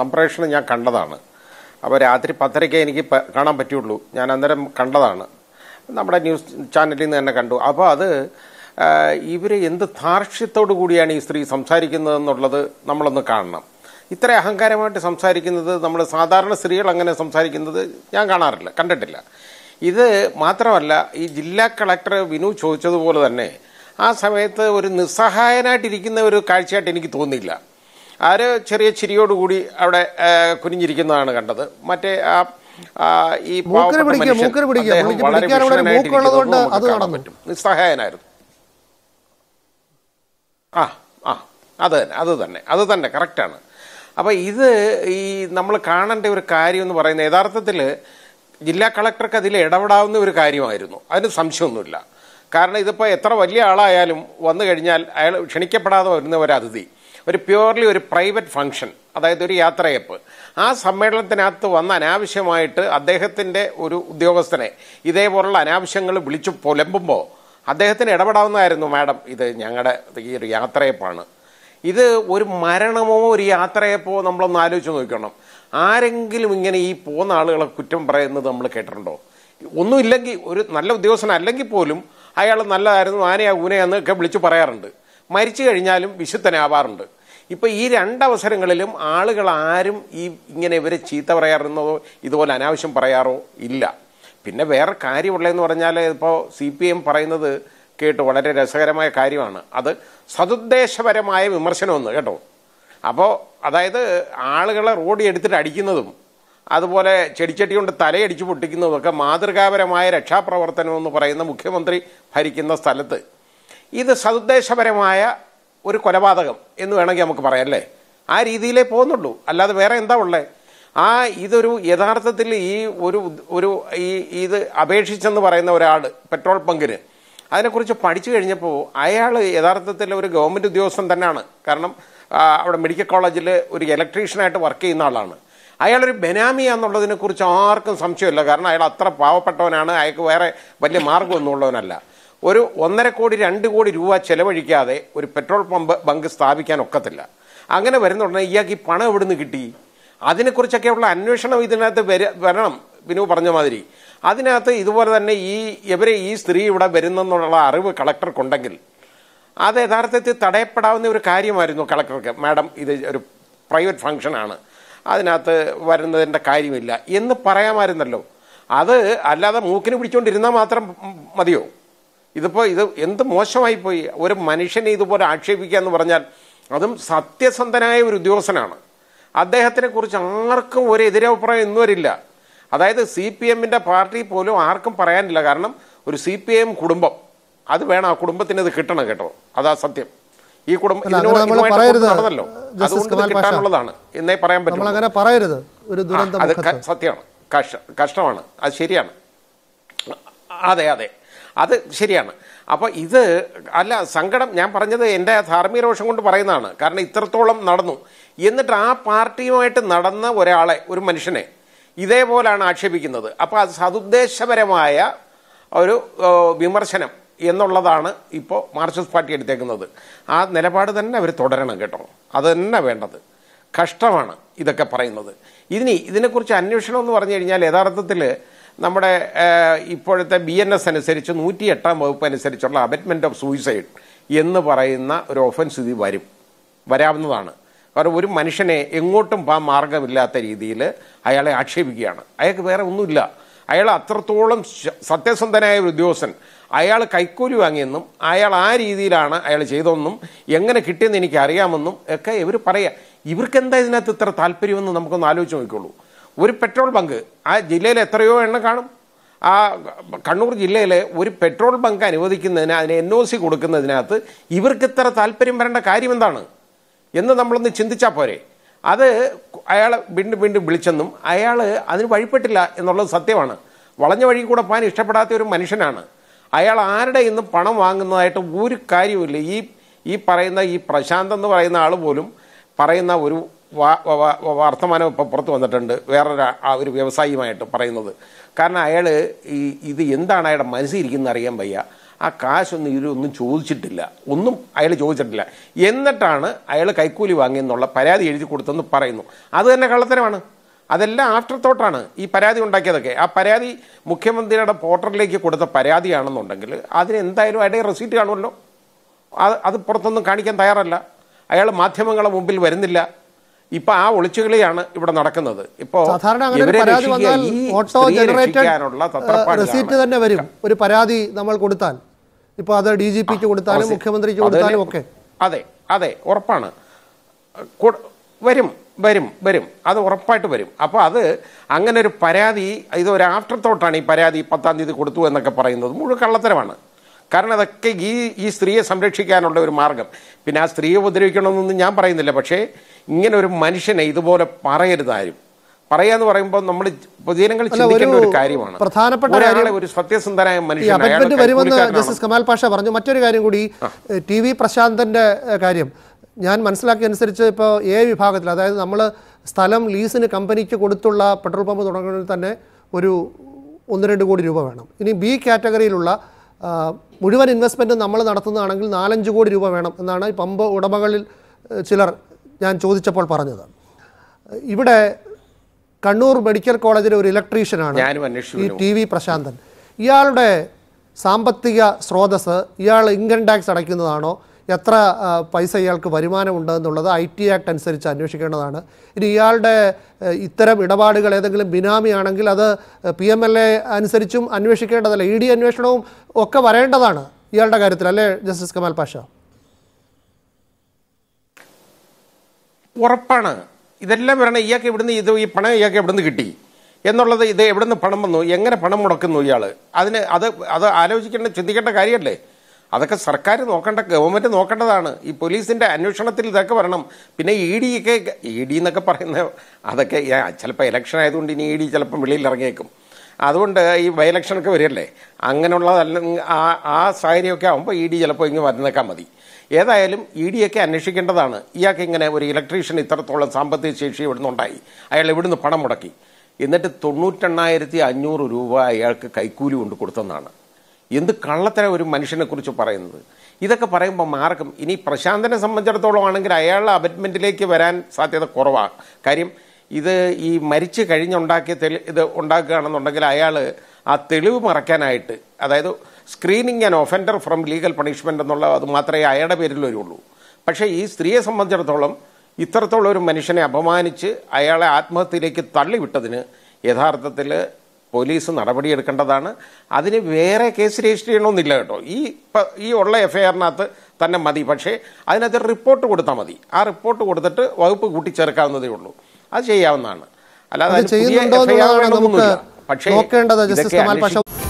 സംപ്രേഷണം ഞാൻ കണ്ടതാണ് അപ്പോൾ രാത്രി പത്തരയ്ക്ക് എനിക്ക് കാണാൻ പറ്റുള്ളൂ ഞാൻ അന്നേരം കണ്ടതാണ് നമ്മുടെ ന്യൂസ് ചാനലിൽ നിന്ന് തന്നെ കണ്ടു അപ്പോൾ അത് ഇവർ എന്ത് ധാർഷ്ട്യത്തോടു കൂടിയാണ് ഈ സ്ത്രീ സംസാരിക്കുന്നതെന്നുള്ളത് നമ്മളൊന്ന് കാണണം ഇത്ര അഹങ്കാരമായിട്ട് സംസാരിക്കുന്നത് നമ്മൾ സാധാരണ സ്ത്രീകൾ അങ്ങനെ സംസാരിക്കുന്നത് ഞാൻ കാണാറില്ല കണ്ടിട്ടില്ല ഇത് മാത്രമല്ല ഈ ജില്ലാ കളക്ടർ വിനു ചോദിച്ചതുപോലെ തന്നെ ആ സമയത്ത് ഒരു നിസ്സഹായനായിട്ടിരിക്കുന്ന ഒരു കാഴ്ചയായിട്ട് എനിക്ക് തോന്നിയില്ല ആര് ചെറിയ ചിരിയോടുകൂടി അവിടെ കുനിഞ്ഞിരിക്കുന്നതാണ് കണ്ടത് മറ്റേ ആ ഈ നിസ്സഹായനായിരുന്നു ആ ആ അത് തന്നെ അത് തന്നെ അത് തന്നെ കറക്റ്റാണ് അപ്പോൾ ഇത് ഈ നമ്മൾ കാണേണ്ട ഒരു കാര്യം എന്ന് പറയുന്നത് യഥാർത്ഥത്തിൽ ജില്ലാ കളക്ടർക്ക് അതിൽ ഇടപെടാവുന്ന ഒരു കാര്യമായിരുന്നു അതിന് സംശയമൊന്നുമില്ല കാരണം ഇതിപ്പോൾ എത്ര വലിയ ആളായാലും വന്നു കഴിഞ്ഞാൽ അയാൾ ക്ഷണിക്കപ്പെടാതെ വരുന്ന ഒരു അതിഥി ഒരു പ്യുവർലി ഒരു പ്രൈവറ്റ് ഫംഗ്ഷൻ അതായത് ഒരു യാത്രയപ്പ് ആ സമ്മേളനത്തിനകത്ത് വന്ന അനാവശ്യമായിട്ട് അദ്ദേഹത്തിൻ്റെ ഒരു ഉദ്യോഗസ്ഥനെ ഇതേപോലുള്ള അനാവശ്യങ്ങൾ വിളിച്ചു പുലമ്പുമ്പോൾ അദ്ദേഹത്തിന് ഇടപെടാവുന്നതായിരുന്നു മാഡം ഇത് ഞങ്ങളുടെ ഈ ഒരു യാത്രയപ്പാണ് ഇത് ഒരു മരണമോ ഒരു യാത്രയപ്പോ നമ്മളൊന്ന് ആലോചിച്ച് നോക്കണം ആരെങ്കിലും ഇങ്ങനെ ഈ പോകുന്ന ആളുകളെ കുറ്റം പറയുന്നത് നമ്മൾ കേട്ടിട്ടുണ്ടോ ഒന്നുമില്ലെങ്കിൽ ഒരു നല്ല ഉദ്യോഗസ്ഥൻ അല്ലെങ്കിൽ പോലും അയാൾ നല്ലതായിരുന്നു ആനയാ ഊനയാന്നൊക്കെ വിളിച്ചു പറയാറുണ്ട് മരിച്ചു കഴിഞ്ഞാലും വിശുദ്ധനാവാറുണ്ട് ഇപ്പോൾ ഈ രണ്ടവസരങ്ങളിലും ആളുകൾ ആരും ഈ ഇങ്ങനെ ഇവരെ ചീത്ത പറയാറുന്നതോ ഇതുപോലെ അനാവശ്യം പറയാറോ ഇല്ല പിന്നെ വേറെ കാര്യമുള്ളതെന്ന് പറഞ്ഞാൽ ഇപ്പോൾ സി പി എം പറയുന്നത് കേട്ട് വളരെ രസകരമായ കാര്യമാണ് അത് സതുദ്ദേശപരമായ വിമർശനമൊന്ന് കേട്ടോ അപ്പോൾ അതായത് ആളുകളെ റോഡി എടുത്തിട്ട് അടിക്കുന്നതും അതുപോലെ ചെടിച്ചട്ടി കൊണ്ട് തലയടിച്ച് പൊട്ടിക്കുന്നതൊക്കെ മാതൃകാപരമായ രക്ഷാപ്രവർത്തനമെന്ന് പറയുന്ന മുഖ്യമന്ത്രി ഭരിക്കുന്ന സ്ഥലത്ത് ഇത് സതുദ്ദേശപരമായ ഒരു കൊലപാതകം എന്ന് വേണമെങ്കിൽ നമുക്ക് പറയാം അല്ലേ ആ രീതിയിലേ പോകുന്നുള്ളൂ അല്ലാതെ വേറെ എന്താ ഉള്ളത് ആ ഇതൊരു യഥാർത്ഥത്തിൽ ഈ ഒരു ഒരു ഈ ഇത് അപേക്ഷിച്ചെന്ന് പറയുന്ന ഒരാൾ പെട്രോൾ പങ്കിന് അതിനെക്കുറിച്ച് പഠിച്ചു കഴിഞ്ഞപ്പോൾ അയാൾ യഥാർത്ഥത്തിൽ ഒരു ഗവൺമെൻറ് ഉദ്യോഗസ്ഥൻ തന്നെയാണ് കാരണം അവിടെ മെഡിക്കൽ കോളേജിൽ ഒരു ഇലക്ട്രീഷ്യനായിട്ട് വർക്ക് ചെയ്യുന്ന ആളാണ് അയാളൊരു എന്നുള്ളതിനെക്കുറിച്ച് ആർക്കും സംശയമില്ല കാരണം അയാൾ അത്ര പാവപ്പെട്ടവനാണ് അയാൾക്ക് വേറെ വലിയ മാർഗ്ഗമൊന്നുമുള്ളവനല്ല ഒരു ഒന്നര കോടി രണ്ട് കോടി രൂപ ചെലവഴിക്കാതെ ഒരു പെട്രോൾ പമ്പ് ബങ്ക് സ്ഥാപിക്കാൻ ഒക്കത്തില്ല അങ്ങനെ വരുന്നുണ്ടെങ്കിൽ ഇയാൾക്ക് ഈ പണം എവിടുന്ന് കിട്ടി അതിനെക്കുറിച്ചൊക്കെയുള്ള അന്വേഷണം ഇതിനകത്ത് വരണം വിനു പറഞ്ഞ മാതിരി അതിനകത്ത് ഇതുപോലെ തന്നെ ഈ ഇവരെ ഈ സ്ത്രീ ഇവിടെ വരുന്നെന്നുള്ള അറിവ് കളക്ടർക്കുണ്ടെങ്കിൽ അത് യഥാർത്ഥത്തിൽ തടയപ്പെടാവുന്ന ഒരു കാര്യമായിരുന്നു കളക്ടർക്ക് മാഡം ഇത് ഒരു പ്രൈവറ്റ് ഫങ്ഷനാണ് അതിനകത്ത് വരുന്നതിൻ്റെ കാര്യമില്ല എന്ന് പറയാമായിരുന്നല്ലോ അത് അല്ലാതെ മൂക്കിന് പിടിച്ചുകൊണ്ടിരുന്നാൽ മാത്രം മതിയോ ഇതിപ്പോൾ ഇത് എന്ത് മോശമായി പോയി ഒരു മനുഷ്യനെ ഇതുപോലെ ആക്ഷേപിക്കുക എന്ന് പറഞ്ഞാൽ അതും സത്യസന്ധനായ ഒരു ഉദ്യോഗസ്ഥനാണ് അദ്ദേഹത്തിനെ കുറിച്ച് ആർക്കും ഒരു എതിരഭിപ്രായം ഇന്നു വരില്ല അതായത് സി പി എമ്മിൻ്റെ പാർട്ടി പോലും ആർക്കും പറയാനില്ല കാരണം ഒരു സി പി എം കുടുംബം അത് വേണം ആ കുടുംബത്തിന് ഇത് കിട്ടണം കേട്ടോ അതാ സത്യം ഈ കുടുംബം നടന്നല്ലോ അതുകൊണ്ട് കിട്ടാനുള്ളതാണ് എന്നേ പറയാൻ പറ്റും ഒരു അത് സത്യമാണ് കഷ്ട കഷ്ടമാണ് അത് ശരിയാണ് അതെ അതെ അത് ശരിയാണ് അപ്പോൾ ഇത് അല്ല സങ്കടം ഞാൻ പറഞ്ഞത് എൻ്റെ ധാർമ്മിക രോഷം കൊണ്ട് പറയുന്നതാണ് കാരണം ഇത്രത്തോളം നടന്നു എന്നിട്ട് ആ പാർട്ടിയുമായിട്ട് നടന്ന ഒരാളെ ഒരു മനുഷ്യനെ ഇതേപോലാണ് ആക്ഷേപിക്കുന്നത് അപ്പോൾ അത് സതുദ്ദേശപരമായ ഒരു വിമർശനം എന്നുള്ളതാണ് ഇപ്പോൾ മാർക്സിസ്റ്റ് പാർട്ടി എടുത്തേക്കുന്നത് ആ നിലപാട് തന്നെ അവർ തുടരണം കേട്ടോ അത് തന്നെ വേണ്ടത് കഷ്ടമാണ് ഇതൊക്കെ പറയുന്നത് ഇനി ഇതിനെക്കുറിച്ച് അന്വേഷണം എന്ന് പറഞ്ഞു കഴിഞ്ഞാൽ യഥാർത്ഥത്തിൽ നമ്മുടെ ഇപ്പോഴത്തെ ബി എൻ എസ് അനുസരിച്ച് നൂറ്റി എട്ടാം വകുപ്പ് അനുസരിച്ചുള്ള അബറ്റ്മെന്റ് ഓഫ് സൂയിസൈഡ് എന്ന് പറയുന്ന ഒരു ഒഫൻസ് ഇത് വരും വരാവുന്നതാണ് കാരണം ഒരു മനുഷ്യനെ എങ്ങോട്ടും പോകാൻ മാർഗമില്ലാത്ത രീതിയിൽ അയാളെ ആക്ഷേപിക്കുകയാണ് അയാൾക്ക് വേറെ ഒന്നുമില്ല അയാൾ അത്രത്തോളം സത്യസന്ധനായ ഒരു ഉദ്യോഗസ്ഥൻ അയാൾ കൈക്കൂലി വാങ്ങിയെന്നും അയാൾ ആ രീതിയിലാണ് അയാൾ ചെയ്തതെന്നും എങ്ങനെ കിട്ടിയെന്ന് എനിക്ക് അറിയാമെന്നും ഒക്കെ ഇവർ പറയുക ഇവർക്ക് എന്താ ഇതിനകത്ത് ഇത്ര താല്പര്യമെന്ന് നമുക്കൊന്ന് ആലോചിച്ച് നോക്കിക്കോളൂ ഒരു പെട്രോൾ പങ്ക് ആ ജില്ലയിൽ എത്രയോ എണ്ണം കാണും ആ കണ്ണൂർ ജില്ലയിലെ ഒരു പെട്രോൾ പങ്ക് അനുവദിക്കുന്നതിന് അതിന് എൻ ഒ സി കൊടുക്കുന്നതിനകത്ത് ഇവർക്ക് ഇത്ര താല്പര്യം വരേണ്ട കാര്യം എന്താണ് എന്ന് നമ്മളൊന്ന് ചിന്തിച്ചാൽ പോരെ അത് അയാളെ വീണ്ടും വീണ്ടും വിളിച്ചെന്നും അയാൾ അതിന് വഴിപ്പെട്ടില്ല എന്നുള്ളത് സത്യമാണ് വളഞ്ഞ വഴി കൂടെ പോകാൻ ഇഷ്ടപ്പെടാത്ത ഒരു മനുഷ്യനാണ് അയാൾ ആരുടെ ഇന്ന് പണം വാങ്ങുന്നതായിട്ട് ഒരു കാര്യവുമില്ല ഈ ഈ പറയുന്ന ഈ പ്രശാന്ത് എന്ന് പറയുന്ന ആൾ പോലും പറയുന്ന ഒരു വർത്തമാനം ഇപ്പോൾ പുറത്ത് വന്നിട്ടുണ്ട് വേറൊരു ഒരു വ്യവസായിയുമായിട്ട് പറയുന്നത് കാരണം അയാൾ ഈ ഇത് എന്താണ് അയാളുടെ മനസ്സിലിരിക്കുന്നത് അറിയാൻ വയ്യ ആ കാശൊന്നും ഇവരൊന്നും ചോദിച്ചിട്ടില്ല ഒന്നും അയാൾ ചോദിച്ചിട്ടില്ല എന്നിട്ടാണ് അയാൾ കൈക്കൂലി വാങ്ങിയെന്നുള്ള പരാതി എഴുതി കൊടുത്തെന്ന് പറയുന്നു അത് തന്നെ കള്ളത്തരമാണ് അതെല്ലാം ആഫ്റ്റർ തോട്ടാണ് ഈ പരാതി ഉണ്ടാക്കിയതൊക്കെ ആ പരാതി മുഖ്യമന്ത്രിയുടെ പോർട്ടറിലേക്ക് കൊടുത്ത പരാതിയാണെന്നുണ്ടെങ്കിൽ അതിന് എന്തായാലും അയാളുടെ റെസീറ്റ് കാണുമല്ലോ അത് അത് പുറത്തൊന്നും കാണിക്കാൻ തയ്യാറല്ല അയാൾ മാധ്യമങ്ങളുടെ മുമ്പിൽ വരുന്നില്ല ഇപ്പൊ ആ ഒളിച്ചുകളിയാണ് ഇവിടെ നടക്കുന്നത് ഇപ്പോ സാധാരണ അങ്ങനെ പരാതി വന്നാൽ ഓട്ടോ ജനറേറ്റഡ് റെസീറ്റ് തന്നെ വരും ഒരു പരാതി നമ്മൾ കൊടുത്താൽ ഇപ്പൊ അത് ഡി ജി പിക്ക് കൊടുത്താലും മുഖ്യമന്ത്രിക്ക് കൊടുത്താലും ഒക്കെ അതെ അതെ ഉറപ്പാണ് വരും വരും വരും അത് ഉറപ്പായിട്ട് വരും അപ്പോൾ അത് അങ്ങനെ ഒരു പരാതി ഇത് ഒരു ആഫ്റ്റർ തോട്ടാണ് ഈ പരാതി പത്താം തീയതി കൊടുത്തു എന്നൊക്കെ പറയുന്നത് മുഴുവൻ കള്ളത്തരമാണ് കാരണം അതൊക്കെ ഈ ഈ സ്ത്രീയെ സംരക്ഷിക്കാനുള്ള ഒരു മാർഗം പിന്നെ ആ സ്ത്രീയെ ഉപദ്രവിക്കണമെന്നൊന്നും ഞാൻ പറയുന്നില്ല പക്ഷേ ഇങ്ങനെ ഒരു മനുഷ്യനെ ഇതുപോലെ പറയരുതാരും പറയാന്ന് പറയുമ്പോൾ നമ്മൾ ജനങ്ങൾ ചിന്തിക്കേണ്ട ഒരു കാര്യമാണ് പ്രധാനപ്പെട്ട ഒരു സത്യസന്ധനായ മനുഷ്യൻ വരുമെന്ന് ജസ്റ്റിസ് കമാൽ പാഷ പറഞ്ഞു മറ്റൊരു കാര്യം കൂടി ടി വി പ്രശാന്തന്റെ കാര്യം ഞാൻ മനസ്സിലാക്കിയ അനുസരിച്ച് ഇപ്പോൾ എ വിഭാഗത്തിൽ അതായത് നമ്മൾ സ്ഥലം ലീസിന് കമ്പനിക്ക് കൊടുത്തുള്ള പെട്രോൾ പമ്പ് തുടങ്ങുന്നതിൽ തന്നെ ഒരു ഒന്ന് രണ്ട് കോടി രൂപ വേണം ഇനി ബി കാറ്റഗറിയിലുള്ള മുഴുവൻ ഇൻവെസ്റ്റ്മെൻറ്റും നമ്മൾ നടത്തുന്നതാണെങ്കിൽ നാലഞ്ച് കോടി രൂപ വേണം എന്നാണ് പമ്പ് ഉടമകളിൽ ചിലർ ഞാൻ ചോദിച്ചപ്പോൾ പറഞ്ഞത് ഇവിടെ കണ്ണൂർ മെഡിക്കൽ കോളേജിലെ ഒരു ഇലക്ട്രീഷ്യനാണ് ഈ ടി വി പ്രശാന്തൻ ഇയാളുടെ സാമ്പത്തിക സ്രോതസ് ഇയാൾ ഇൻകം ടാക്സ് അടയ്ക്കുന്നതാണോ എത്ര പൈസ ഇയാൾക്ക് വരുമാനമുണ്ടെന്നുള്ളത് ഐ ടി ആക്ട് അനുസരിച്ച് അന്വേഷിക്കേണ്ടതാണ് ഇനി ഇയാളുടെ ഇത്തരം ഇടപാടുകൾ ഏതെങ്കിലും ബിനാമി ആണെങ്കിൽ അത് പി എം എൽ എ അനുസരിച്ചും അന്വേഷിക്കേണ്ടതല്ല ഇ ഡി അന്വേഷണവും ഒക്കെ വരേണ്ടതാണ് ഇയാളുടെ കാര്യത്തിൽ അല്ലേ ജസ്റ്റിസ് കമാൽ പാഷ ഉറപ്പാണ് ഇതെല്ലാം വരണം ഇയാൾക്ക് എവിടുന്ന് ഇത് ഈ പണം ഇയാൾക്ക് എവിടുന്ന് കിട്ടി എന്നുള്ളത് ഇത് എവിടുന്ന് പണം വന്നു എങ്ങനെ പണം മുടക്കുന്നു ഇയാൾ അതിന് അത് അത് ആലോചിക്കേണ്ട ചിന്തിക്കേണ്ട കാര്യമല്ലേ അതൊക്കെ സർക്കാർ നോക്കേണ്ട ഗവൺമെൻറ് നോക്കേണ്ടതാണ് ഈ പോലീസിൻ്റെ അന്വേഷണത്തിൽ ഇതൊക്കെ വരണം പിന്നെ ഇ ഡി ഒക്കെ ഇ ഡി എന്നൊക്കെ പറയുന്ന അതൊക്കെ ചിലപ്പോൾ ഇലക്ഷൻ ആയതുകൊണ്ട് ഇനി ഇ ഡി ചിലപ്പം വെളിയിൽ ഇറങ്ങിയേക്കും അതുകൊണ്ട് ഈ ബൈ ഇലക്ഷനൊക്കെ വരില്ലേ അങ്ങനെയുള്ള ആ ആ സാഹചര്യമൊക്കെ ആകുമ്പോൾ ഇ ഡി ചിലപ്പോൾ ഇങ്ങനെ വന്നേക്കാൻ മതി ഏതായാലും ഇ ഒക്കെ അന്വേഷിക്കേണ്ടതാണ് ഇയാൾക്ക് ഇങ്ങനെ ഒരു ഇലക്ട്രീഷ്യൻ ഇത്രത്തോളം സാമ്പത്തിക ശേഷി ഇവിടുന്ന് ഉണ്ടായി അയാൾ ഇവിടുന്ന് പണം മുടക്കി എന്നിട്ട് തൊണ്ണൂറ്റെണ്ണായിരത്തി അഞ്ഞൂറ് രൂപ അയാൾക്ക് കൈക്കൂലി കൊണ്ട് കൊടുത്തെന്നാണ് എന്ത് കള്ളത്തര ഒരു മനുഷ്യനെ കുറിച്ച് പറയുന്നത് ഇതൊക്കെ പറയുമ്പോൾ മാർക്കും ഇനി പ്രശാന്തനെ സംബന്ധിച്ചിടത്തോളം ആണെങ്കിൽ അയാൾ അബറ്റ്മെൻറ്റിലേക്ക് വരാൻ സാധ്യത കുറവാണ് കാര്യം ഇത് ഈ മരിച്ചു കഴിഞ്ഞുണ്ടാക്കിയ തെളി ഇത് ഉണ്ടാക്കുകയാണെന്നുണ്ടെങ്കിൽ അയാൾ ആ തെളിവ് മറയ്ക്കാനായിട്ട് അതായത് screening and offender from legal punishment എന്നുള്ള അത് മാത്രമേ അയാളുടെ പേരിൽ വരുള്ളൂ പക്ഷേ ഈ സ്ത്രീയെ സംബന്ധിച്ചിടത്തോളം ഇത്രത്തോളം ഒരു മനുഷ്യനെ അപമാനിച്ച് അയാളെ ആത്മഹത്യയിലേക്ക് തള്ളിവിട്ടതിന് യഥാർത്ഥത്തിൽ പോലീസ് നടപടിയെടുക്കേണ്ടതാണ് അതിന് വേറെ കേസ് രജിസ്റ്റർ ചെയ്യണമെന്നില്ല കേട്ടോ ഈ ഈ ഉള്ള എഫ്ഐആറിനകത്ത് തന്നെ മതി പക്ഷേ അതിനകത്ത് റിപ്പോർട്ട് കൊടുത്താൽ മതി ആ റിപ്പോർട്ട് കൊടുത്തിട്ട് വകുപ്പ് കൂട്ടിച്ചേർക്കാവുന്നതേ ഉള്ളൂ അത് ചെയ്യാവുന്നതാണ് അല്ലാതെ പക്ഷേ